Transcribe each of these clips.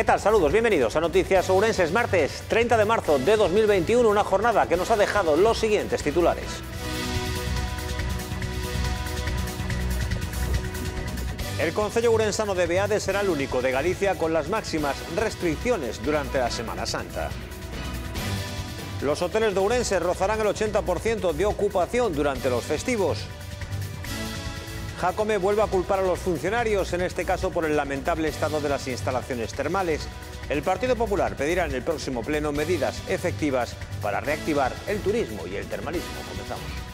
¿Qué tal? Saludos, bienvenidos a Noticias Ourenses, martes 30 de marzo de 2021, una jornada que nos ha dejado los siguientes titulares. El Concello Urensano de Beade será el único de Galicia con las máximas restricciones durante la Semana Santa. Los hoteles de Ourense rozarán el 80% de ocupación durante los festivos Jacome vuelve a culpar a los funcionarios, en este caso por el lamentable estado de las instalaciones termales. El Partido Popular pedirá en el próximo pleno medidas efectivas para reactivar el turismo y el termalismo. Comenzamos.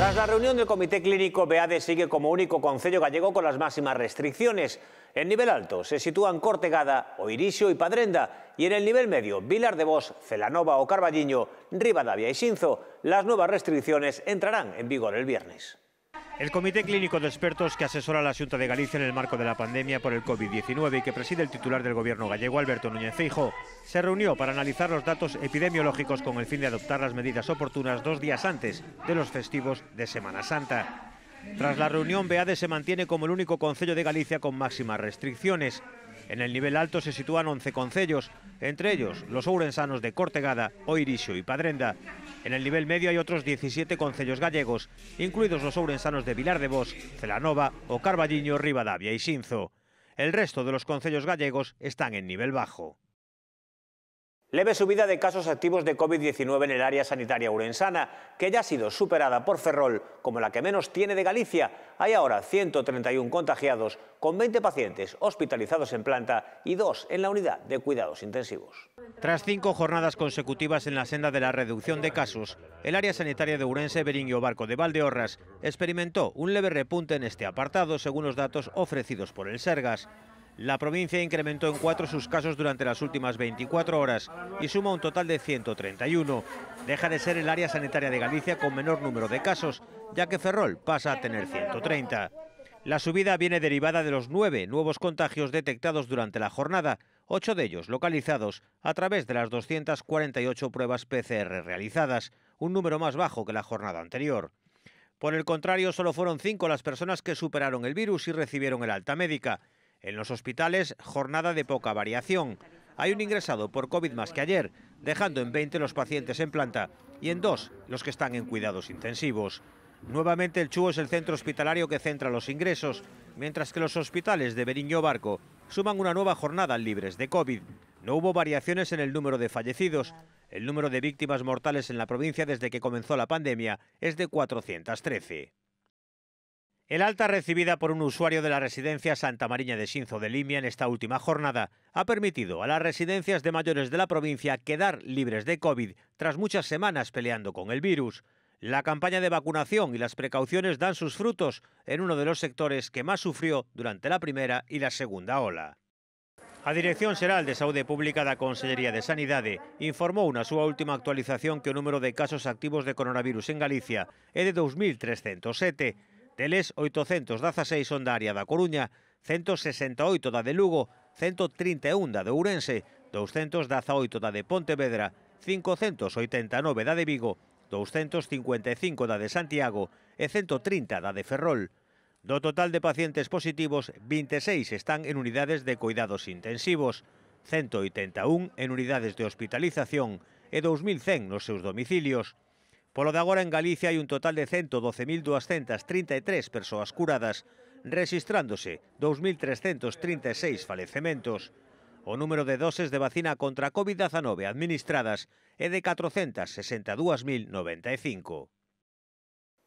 Tras la reunión del Comité Clínico, BEADE sigue como único concello gallego con las máximas restricciones. En nivel alto se sitúan Cortegada, Oirisio y Padrenda, y en el nivel medio, Vilar de Bos, Celanova o Carballiño, Rivadavia y Sinzo. Las nuevas restricciones entrarán en vigor el viernes. El Comité Clínico de Expertos que asesora la Junta de Galicia en el marco de la pandemia por el COVID-19 y que preside el titular del Gobierno gallego, Alberto Núñez Feijo, se reunió para analizar los datos epidemiológicos con el fin de adoptar las medidas oportunas dos días antes de los festivos de Semana Santa. Tras la reunión, Beade se mantiene como el único concello de Galicia con máximas restricciones. En el nivel alto se sitúan 11 concellos, entre ellos los ourensanos de Cortegada, Oirisio y Padrenda. En el nivel medio hay otros 17 concellos gallegos, incluidos los ourensanos de Vilar de Bos, Celanova o Carballiño, Rivadavia y Sinzo. El resto de los concellos gallegos están en nivel bajo. Leve subida de casos activos de COVID-19 en el área sanitaria urensana, que ya ha sido superada por Ferrol como la que menos tiene de Galicia. Hay ahora 131 contagiados, con 20 pacientes hospitalizados en planta y dos en la unidad de cuidados intensivos. Tras cinco jornadas consecutivas en la senda de la reducción de casos, el área sanitaria de Urense, Beriño Barco de Valdeorras experimentó un leve repunte en este apartado, según los datos ofrecidos por el Sergas. La provincia incrementó en cuatro sus casos durante las últimas 24 horas y suma un total de 131. Deja de ser el área sanitaria de Galicia con menor número de casos, ya que Ferrol pasa a tener 130. La subida viene derivada de los nueve nuevos contagios detectados durante la jornada, ocho de ellos localizados a través de las 248 pruebas PCR realizadas, un número más bajo que la jornada anterior. Por el contrario, solo fueron cinco las personas que superaron el virus y recibieron el alta médica. En los hospitales, jornada de poca variación. Hay un ingresado por COVID más que ayer, dejando en 20 los pacientes en planta y en dos los que están en cuidados intensivos. Nuevamente el Chuo es el centro hospitalario que centra los ingresos, mientras que los hospitales de Beriño Barco suman una nueva jornada libres de COVID. No hubo variaciones en el número de fallecidos. El número de víctimas mortales en la provincia desde que comenzó la pandemia es de 413. El alta recibida por un usuario de la residencia Santa Mariña de Sinzo de Limia en esta última jornada ha permitido a las residencias de mayores de la provincia quedar libres de COVID tras muchas semanas peleando con el virus. La campaña de vacunación y las precauciones dan sus frutos en uno de los sectores que más sufrió durante la primera y la segunda ola. A Dirección General de Saúde Pública la Consellería de Sanidade informó una súa última actualización que el número de casos activos de coronavirus en Galicia es de 2.307 Teles 816 son da área da Coruña, 168 da de Lugo, 131 da de Ourense, 218 da de Pontevedra, 589 da de Vigo, 255 da de Santiago e 130 da de Ferrol. Do total de pacientes positivos, 26 están en unidades de cuidados intensivos, 181 en unidades de hospitalización e 2.100 nos seus domicilios. Por lo de agora en Galicia hay un total de 112.233 e personas curadas, registrándose 2.336 e falecementos. O número de doses de vacina contra COVID-19 administradas es de 462.095.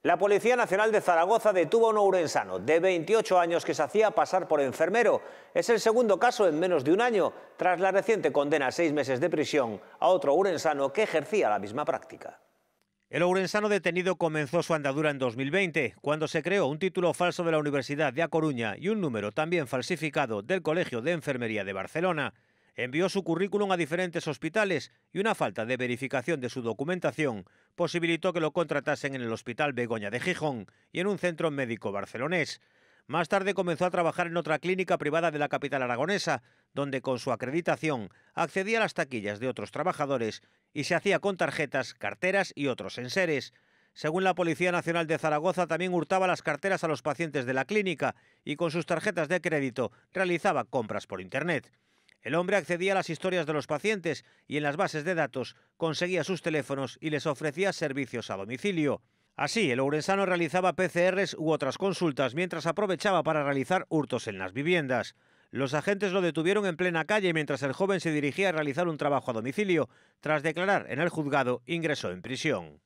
E la Policía Nacional de Zaragoza detuvo a un ourensano de 28 años que se hacía pasar por enfermero. Es el segundo caso en menos de un año, tras la reciente condena a seis meses de prisión a otro ourensano que ejercía la misma práctica. El ourensano detenido comenzó su andadura en 2020, cuando se creó un título falso de la Universidad de A Coruña y un número también falsificado del Colegio de Enfermería de Barcelona. Envió su currículum a diferentes hospitales y una falta de verificación de su documentación posibilitó que lo contratasen en el Hospital Begoña de Gijón y en un centro médico barcelonés. Más tarde comenzó a trabajar en otra clínica privada de la capital aragonesa, donde con su acreditación accedía a las taquillas de otros trabajadores y se hacía con tarjetas, carteras y otros enseres. Según la Policía Nacional de Zaragoza, también hurtaba las carteras a los pacientes de la clínica y con sus tarjetas de crédito realizaba compras por Internet. El hombre accedía a las historias de los pacientes y en las bases de datos conseguía sus teléfonos y les ofrecía servicios a domicilio. Así, el ourensano realizaba PCRs u otras consultas mientras aprovechaba para realizar hurtos en las viviendas. Los agentes lo detuvieron en plena calle mientras el joven se dirigía a realizar un trabajo a domicilio. Tras declarar en el juzgado, ingresó en prisión.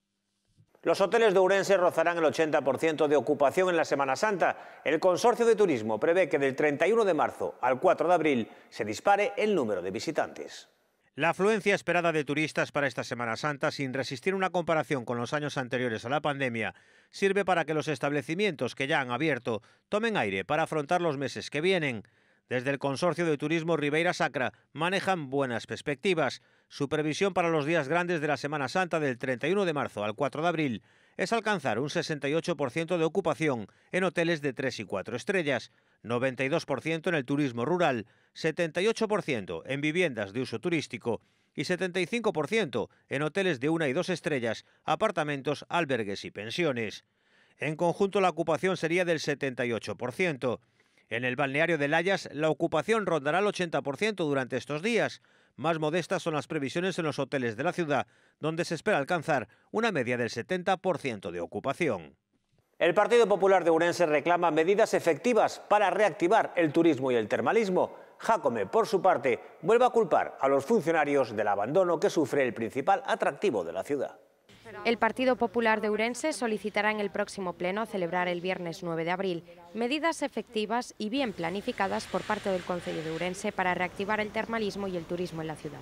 Los hoteles de Urense rozarán el 80% de ocupación en la Semana Santa. El Consorcio de Turismo prevé que del 31 de marzo al 4 de abril se dispare el número de visitantes. La afluencia esperada de turistas para esta Semana Santa, sin resistir una comparación con los años anteriores a la pandemia, sirve para que los establecimientos que ya han abierto tomen aire para afrontar los meses que vienen. Desde el Consorcio de Turismo Ribeira Sacra manejan buenas perspectivas. Supervisión para los días grandes de la Semana Santa del 31 de marzo al 4 de abril es alcanzar un 68% de ocupación en hoteles de 3 y 4 estrellas, 92% en el turismo rural, 78% en viviendas de uso turístico y 75% en hoteles de 1 y 2 estrellas, apartamentos, albergues y pensiones. En conjunto la ocupación sería del 78%. En el balneario de Layas la ocupación rondará el 80% durante estos días, más modestas son las previsiones en los hoteles de la ciudad, donde se espera alcanzar una media del 70% de ocupación. El Partido Popular de Urense reclama medidas efectivas para reactivar el turismo y el termalismo. Jacome, por su parte, vuelve a culpar a los funcionarios del abandono que sufre el principal atractivo de la ciudad. El Partido Popular de Urense solicitará en el próximo pleno a celebrar el viernes 9 de abril medidas efectivas y bien planificadas por parte del Consejo de Urense para reactivar el termalismo y el turismo en la ciudad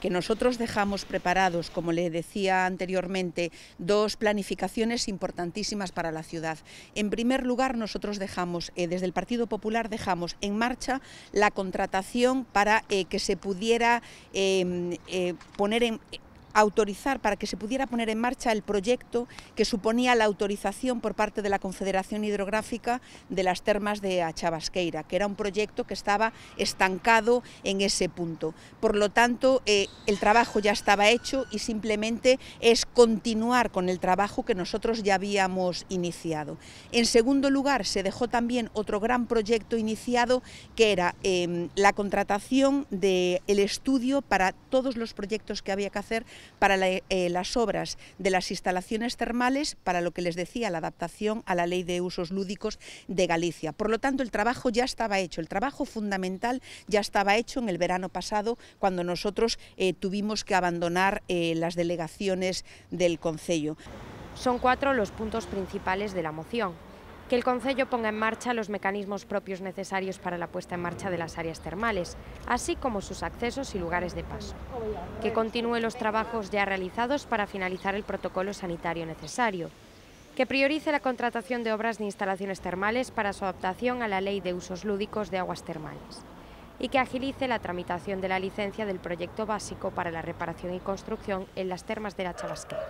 que nosotros dejamos preparados, como le decía anteriormente, dos planificaciones importantísimas para la ciudad. En primer lugar, nosotros dejamos, eh, desde el Partido Popular, dejamos en marcha la contratación para eh, que se pudiera em, eh, poner en, autorizar, para que se pudiera poner en marcha el proyecto que suponía la autorización por parte de la Confederación Hidrográfica de las Termas de Achabasqueira, que era un proyecto que estaba estancado en ese punto. Por lo tanto, eh, el trabajo ya estaba hecho y simplemente es continuar con el trabajo que nosotros ya habíamos iniciado. En segundo lugar, se dejó también otro gran proyecto iniciado que era em, la contratación del estudio para todos los proyectos que había que hacer para eh, las obras de las instalaciones termales, para lo que les decía, la adaptación a la ley de usos lúdicos de Galicia. Por lo tanto, el trabajo ya estaba hecho, el trabajo fundamental ya estaba hecho en el verano pasado, cuando nosotros eh, tuvimos que abandonar eh, las delegaciones del Concello. Son cuatro los puntos principales de la moción que el consejo ponga en marcha los mecanismos propios necesarios para la puesta en marcha de las áreas termales, así como sus accesos y lugares de paso. Que continúe los trabajos ya realizados para finalizar el protocolo sanitario necesario. Que priorice la contratación de obras de instalaciones termales para su adaptación a la Ley de Usos Lúdicos de Aguas Termales. Y que agilice la tramitación de la licencia del proyecto básico para la reparación y construcción en las termas de la Chavasquera.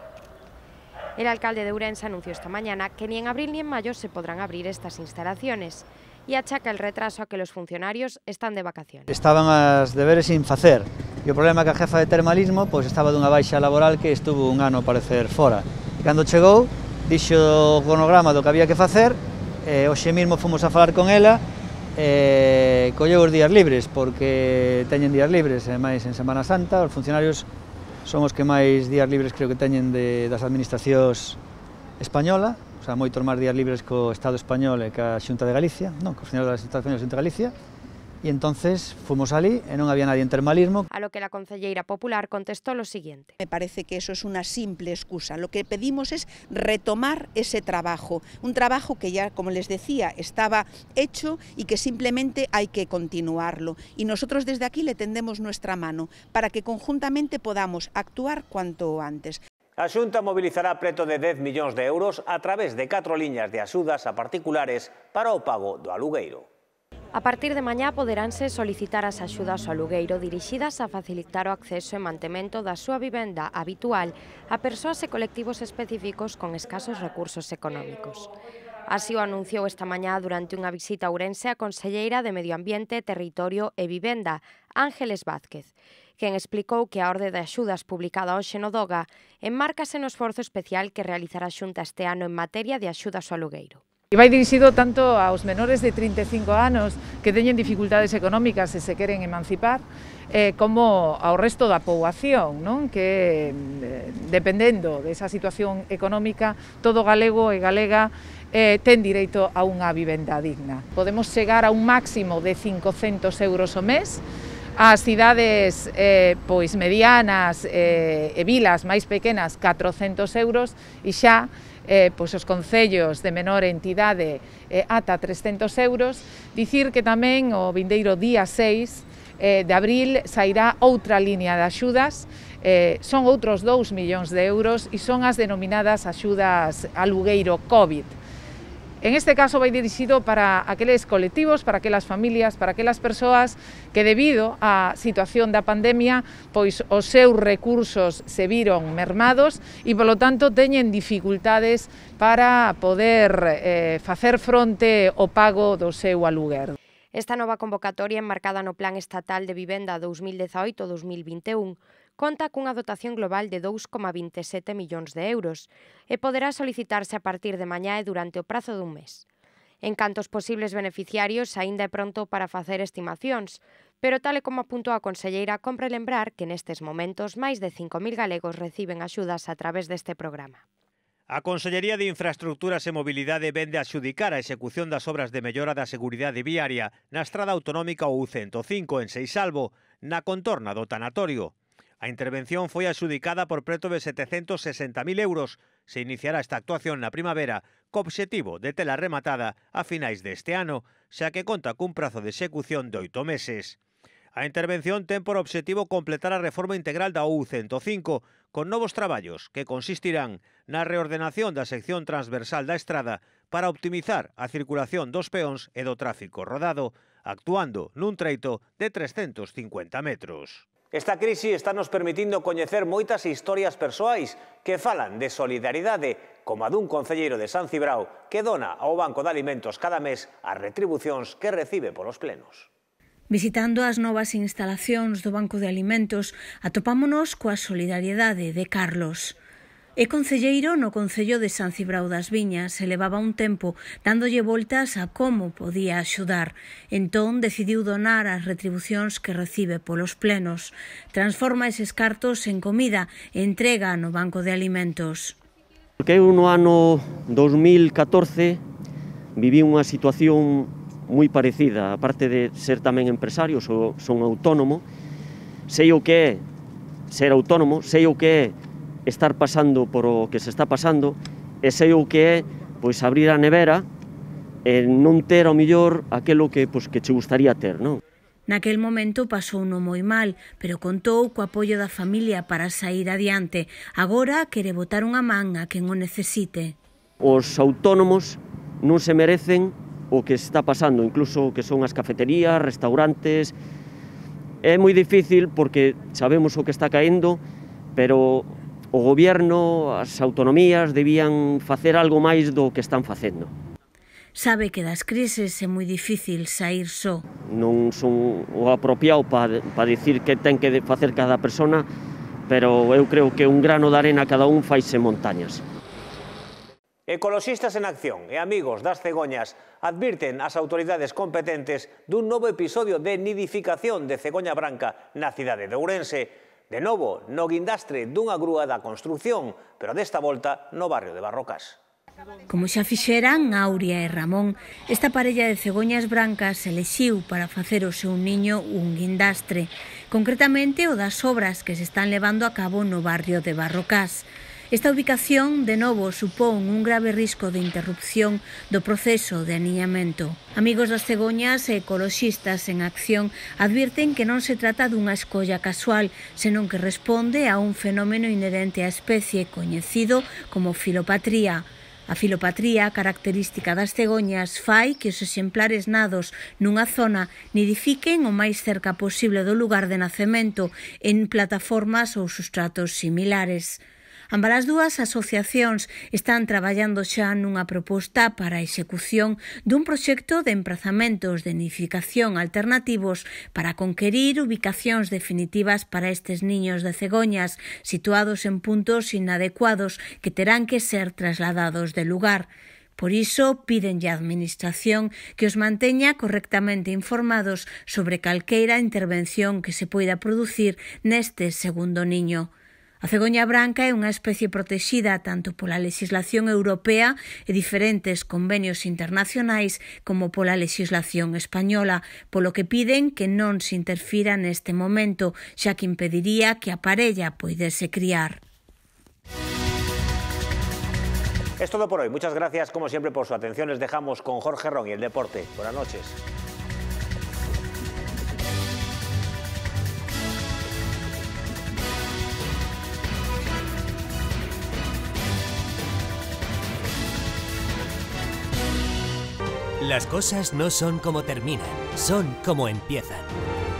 El alcalde de Urense anunció esta mañana que ni en abril ni en mayo se podrán abrir estas instalaciones y achaca el retraso a que los funcionarios están de vacaciones. Estaban as deberes sin facer y o problema que a jefa de termalismo pois, estaba dunha baixa laboral que estuvo un ano parecer fora. Cando chegou, dixo o cronograma do que había que facer, eh, hoxe mesmo fomos a falar con ela, eh, colleu os días libres, porque teñen días libres, e en Semana Santa, os funcionarios son os que máis días libres creo que teñen de, das administracións española, o sea, moitos máis días libres co Estado español e ca Xunta de Galicia, non, co final da Xunta de Galicia, y entonces fuimos allí y e no había nadie en termalismo. A lo que la concelleira popular contestó lo siguiente. Me parece que eso es una simple excusa. Lo que pedimos es retomar ese trabajo, un trabajo que ya, como les decía, estaba hecho y que simplemente hay que continuarlo. Y nosotros desde aquí le tendemos nuestra mano para que conjuntamente podamos actuar cuanto antes. Asunta movilizará pleto de 10 millones de euros a través de cuatro líneas de asudas a particulares para o pago do alugueiro. A partir de mañá poderánse solicitar as axudas ao alugueiro dirixidas a facilitar o acceso e mantemento da súa vivenda habitual a persoas e colectivos específicos con escasos recursos económicos. Así o anunciou esta mañá durante unha visita a Ourense a Conselleira de Medio Ambiente, Territorio e Vivenda, Ángeles Vázquez, quen explicou que a orde de axudas publicada hoxe no DOGA enmárcase no esforzo especial que realizará xunta este ano en materia de axudas ao alugueiro. E vai dirixido tanto aos menores de 35 anos que teñen dificultades económicas e se queren emancipar, eh, como ao resto da poboación, non? que eh, dependendo desa situación económica, todo galego e galega eh, ten direito a unha vivenda digna. Podemos chegar a un máximo de 500 euros o mes, As cidades eh, pois medianas eh, e vilas máis pequenas 400 euros e xa eh, pois os concellos de menor entidade eh, ata 300 euros. Dicir que tamén o vindeiro día 6 eh, de abril sairá outra línea de axudas eh, son outros 2 millóns de euros e son as denominadas axudas alugueiro COVID. En este caso vai dirixido para aqueles colectivos, para aquelas familias, para aquelas persoas que debido á situación da pandemia, pois os seus recursos se viron mermados e polo tanto teñen dificultades para poder eh, facer fronte ao pago do seu aluguer. Esta nova convocatoria enmarcada no Plan Estatal de Vivenda 2018-2021 conta cunha dotación global de 2,27 millóns de euros e poderá solicitarse a partir de mañá e durante o prazo dun mes. En canto aos posibles beneficiarios, aínda é pronto para facer estimacións, pero tal e como apuntou a conselleira, compre lembrar que nestes momentos máis de 5.000 galegos reciben axudas a través deste programa. A Consellería de Infraestructuras e Mobilidade vende axudicar a execución das obras de mellora da seguridade viaria na Estrada Autonómica ou 105 en Seixalvo, na contorna do tanatorio. A intervención foi adxudicada por preto de 760.000 euros. Se iniciará esta actuación na primavera, co obxectivo de tela rematada a finais deste ano, xa que conta cun prazo de execución de oito meses. A intervención ten por obxectivo completar a reforma integral da U105 con novos traballos que consistirán na reordenación da sección transversal da estrada para optimizar a circulación dos peóns e do tráfico rodado, actuando nun treito de 350 metros. Esta crise está nos permitindo coñecer moitas historias persoais que falan de solidaridade, como a dun concelleiro de San Cibrao que dona ao Banco de Alimentos cada mes as retribucións que recibe polos plenos. Visitando as novas instalacións do Banco de Alimentos, atopámonos coa solidariedade de Carlos. E concelleiro no Concello de San Cibrao das Viñas se levaba un tempo dándolle voltas a como podía axudar. Entón decidiu donar as retribucións que recibe polos plenos. Transforma eses cartos en comida e entrega no Banco de Alimentos. Porque eu no ano 2014 viví unha situación moi parecida. Aparte de ser tamén empresario, son, son autónomo, sei o que é ser autónomo, sei o que é estar pasando por o que se está pasando e sei o que é pois abrir a nevera e non ter ao millor aquilo que pois, que che gustaría ter, non? Naquel momento pasou non moi mal, pero contou co apoio da familia para sair adiante. Agora quere botar unha man a quen o necesite. Os autónomos non se merecen o que está pasando, incluso o que son as cafeterías, restaurantes. É moi difícil porque sabemos o que está caendo, pero o goberno, as autonomías debían facer algo máis do que están facendo. Sabe que das crises é moi difícil sair só. Non son o apropiado para pa dicir que ten que facer cada persona, pero eu creo que un grano de arena cada un faise montañas. Ecoloxistas en acción e amigos das cegoñas advirten as autoridades competentes dun novo episodio de nidificación de cegoña branca na cidade de Ourense, de novo no guindastre dunha grúa da construción, pero desta volta no barrio de Barrocas. Como xa fixeran Áurea e Ramón, esta parella de cegoñas brancas lexiu para facer o seu niño un guindastre, concretamente o das obras que se están levando a cabo no barrio de Barrocas. Esta ubicación, de novo, supón un grave risco de interrupción do proceso de aniñamento. Amigos das cegoñas e ecologistas en acción advirten que non se trata dunha escolla casual, senón que responde a un fenómeno inherente á especie coñecido como filopatría. A filopatría característica das cegoñas fai que os exemplares nados nunha zona nidifiquen o máis cerca posible do lugar de nacemento en plataformas ou sustratos similares. Ambas as dúas asociacións están traballando xa nunha proposta para a execución dun proxecto de emprazamentos de nidificación alternativos para conquerir ubicacións definitivas para estes niños de cegoñas situados en puntos inadecuados que terán que ser trasladados de lugar. Por iso, piden á Administración que os manteña correctamente informados sobre calqueira intervención que se poida producir neste segundo niño. A cegoña branca é unha especie protexida tanto pola legislación europea e diferentes convenios internacionais como pola legislación española, polo que piden que non se interfira neste momento, xa que impediría que a parella poidese criar. Es todo por hoy. Muchas gracias, como siempre, por su atención. Les dejamos con Jorge Ron y el deporte. Buenas noches. Las cosas no son como terminan, son como empiezan.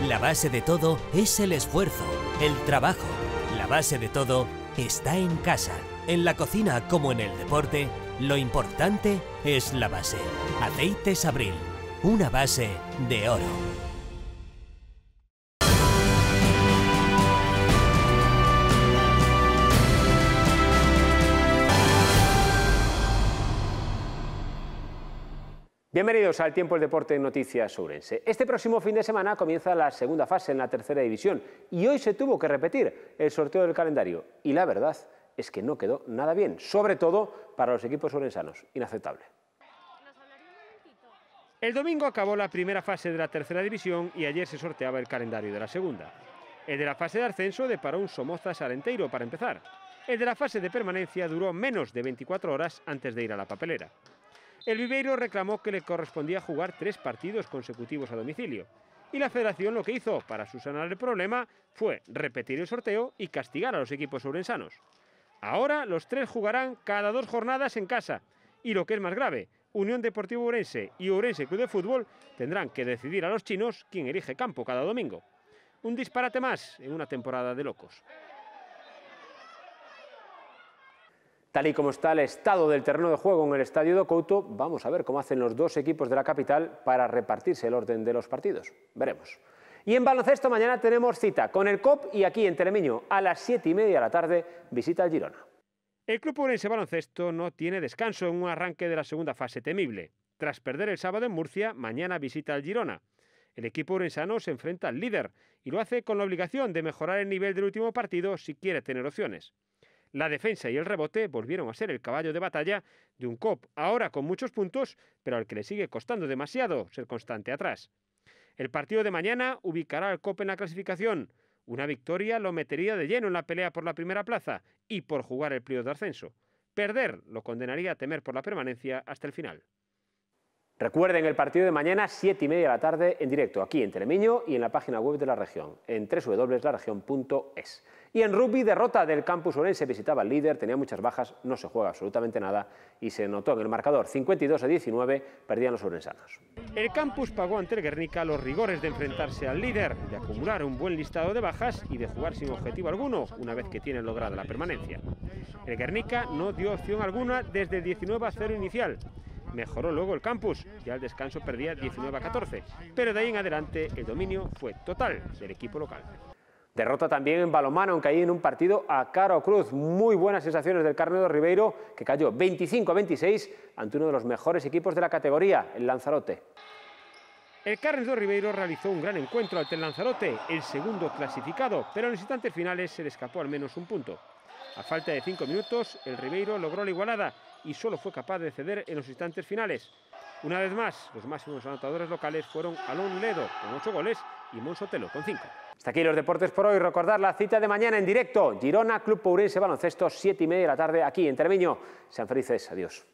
La base de todo es el esfuerzo, el trabajo. La base de todo está en casa. En la cocina como en el deporte, lo importante es la base. Aceites Abril, una base de oro. Bienvenidos al Tiempo del Deporte en Noticias Urense. Este próximo fin de semana comienza la segunda fase en la tercera división y hoy se tuvo que repetir el sorteo del calendario y la verdad es que no quedó nada bien, sobre todo para los equipos orensanos. Inaceptable. El domingo acabó la primera fase de la tercera división y ayer se sorteaba el calendario de la segunda. El de la fase de ascenso deparó un somoza salenteiro para empezar. El de la fase de permanencia duró menos de 24 horas antes de ir a la papelera. El Viveiro reclamó que le correspondía jugar tres partidos consecutivos a domicilio. Y la federación lo que hizo para subsanar el problema fue repetir el sorteo y castigar a los equipos sobrensanos. Ahora los tres jugarán cada dos jornadas en casa. Y lo que es más grave, Unión Deportivo Urense y Urense Club de Fútbol tendrán que decidir a los chinos quién elige campo cada domingo. Un disparate más en una temporada de locos. Tal y como está el estado del terreno de juego en el Estadio de Couto, vamos a ver cómo hacen los dos equipos de la capital para repartirse el orden de los partidos. Veremos. Y en baloncesto mañana tenemos cita con el COP y aquí en Telemiño a las 7 y media de la tarde visita al Girona. El club orense baloncesto no tiene descanso en un arranque de la segunda fase temible. Tras perder el sábado en Murcia, mañana visita al Girona. El equipo orensano se enfrenta al líder y lo hace con la obligación de mejorar el nivel del último partido si quiere tener opciones. La defensa y el rebote volvieron a ser el caballo de batalla de un COP, ahora con muchos puntos, pero al que le sigue costando demasiado ser constante atrás. El partido de mañana ubicará al COP en la clasificación. Una victoria lo metería de lleno en la pelea por la primera plaza y por jugar el pliego de ascenso. Perder lo condenaría a temer por la permanencia hasta el final. Recuerden el partido de mañana, 7 y media de la tarde, en directo aquí en Telemiño y en la página web de la región, en www.laregion.es. Y en rugby, derrota del Campus Orense, visitaba al líder, tenía muchas bajas, no se juega absolutamente nada y se notó en el marcador 52 a 19, perdían los orensanos. El Campus pagó ante el Guernica los rigores de enfrentarse al líder, de acumular un buen listado de bajas y de jugar sin objetivo alguno, una vez que tiene lograda la permanencia. El Guernica no dio opción alguna desde 19 a 0 inicial. Mejoró luego el campus, ya al descanso perdía 19 a 14, pero de ahí en adelante el dominio fue total del equipo local. Derrota también en balomano, aunque ahí en un partido a Caro Cruz. Muy buenas sensaciones del Carnero Ribeiro, que cayó 25 a 26 ante uno de los mejores equipos de la categoría, el Lanzarote. El Carnero Ribeiro realizó un gran encuentro ante el Lanzarote, el segundo clasificado, pero en los instantes finales se le escapó al menos un punto. A falta de cinco minutos, el Ribeiro logró la igualada y solo fue capaz de ceder en los instantes finales. Una vez más, los máximos anotadores locales fueron Alon Ledo, con ocho goles, y Monsotelo con 5. Hasta aquí los deportes por hoy. ...recordad la cita de mañana en directo. Girona, Club ese baloncesto, 7 y media de la tarde aquí en Termiño. Sean felices. Adiós.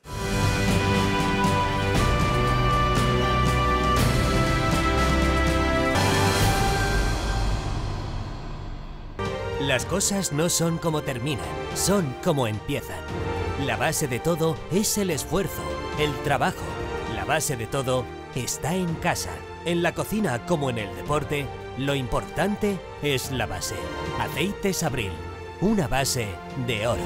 Las cosas no son como terminan, son como empiezan. La base de todo es el esfuerzo, el trabajo. La base de todo está en casa. En la cocina como en el deporte, lo importante es la base. Aceites Abril, una base de oro.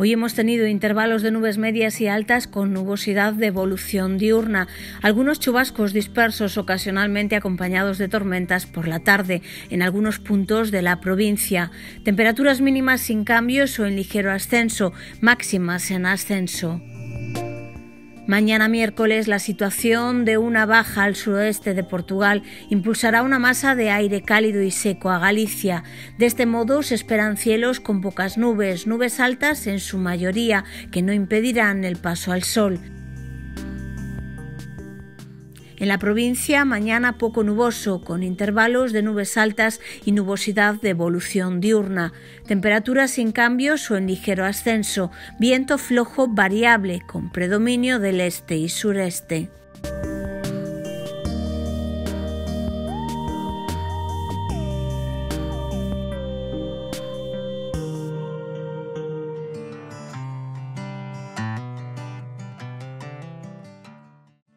Hoy hemos tenido intervalos de nubes medias y altas con nubosidad de evolución diurna, algunos chubascos dispersos ocasionalmente acompañados de tormentas por la tarde en algunos puntos de la provincia, temperaturas mínimas sin cambios o en ligero ascenso, máximas en ascenso. Mañana miércoles la situación de una baja al suroeste de Portugal impulsará una masa de aire cálido y seco a Galicia. De este modo se esperan cielos con pocas nubes, nubes altas en su mayoría, que no impedirán el paso al sol. En la provincia, mañana poco nuboso, con intervalos de nubes altas y nubosidad de evolución diurna. Temperaturas sin cambios o en ligero ascenso. Viento flojo variable, con predominio del este y sureste.